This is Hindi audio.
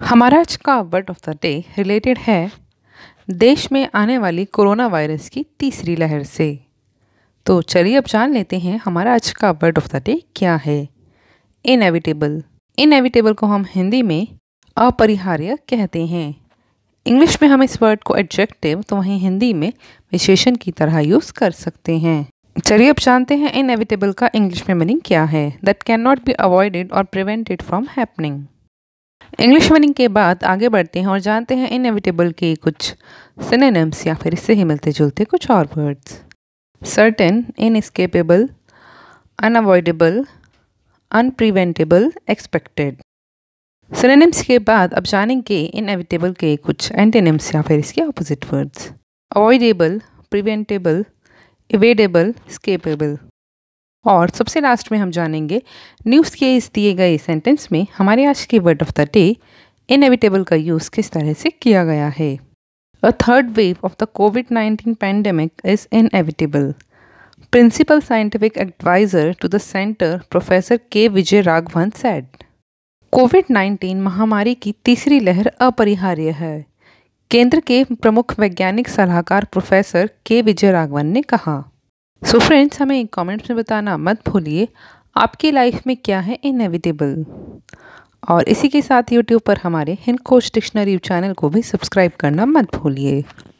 हमारा आज का word of the day related है देश में आने वाली कोरोना वायरस की तीसरी लहर से तो चलिए अब जान लेते हैं हमारा आज का वर्ड ऑफ द डे क्या है इनएविटेबल इनएविटेबल को हम हिंदी में अपरिहार्य कहते हैं इंग्लिश में हम इस वर्ड को एडजेक्टिव तो वहीं हिंदी में विशेषण की तरह यूज़ कर सकते हैं चलिए अब जानते हैं इनएविटेबल का इंग्लिश में मीनिंग क्या है that can not be avoided और prevented from happening English meaning के बाद आगे बढ़ते हैं और जानते हैं इनएविटेबल के कुछ सिनेम्स या फिर इससे ही मिलते जुलते कुछ और words certain inescapable unavoidable unpreventable expected synonyms के बाद अब जानेंगे इनएविटेबल के कुछ एंटेनिम्स या फिर इसके opposite words avoidable preventable evadable escapable और सबसे लास्ट में हम जानेंगे न्यूज़ के इस दिए गए सेंटेंस में हमारे आज के word of the day inevitable का यूज़ किस तरह से किया गया है a third wave of the COVID nineteen pandemic is inevitable principal scientific adviser to the centre professor K Vijay Raghavan said COVID nineteen महामारी की तीसरी लहर अपरिहार्य है केंद्र के प्रमुख वैज्ञानिक सलाहकार प्रोफेसर के विजय राघवन ने कहा सो so फ्रेंड्स हमें कमेंट्स में बताना मत भूलिए आपकी लाइफ में क्या है इनएविटेबल और इसी के साथ यूट्यूब पर हमारे हिंद कोच डिक्शनरी चैनल को भी सब्सक्राइब करना मत भूलिए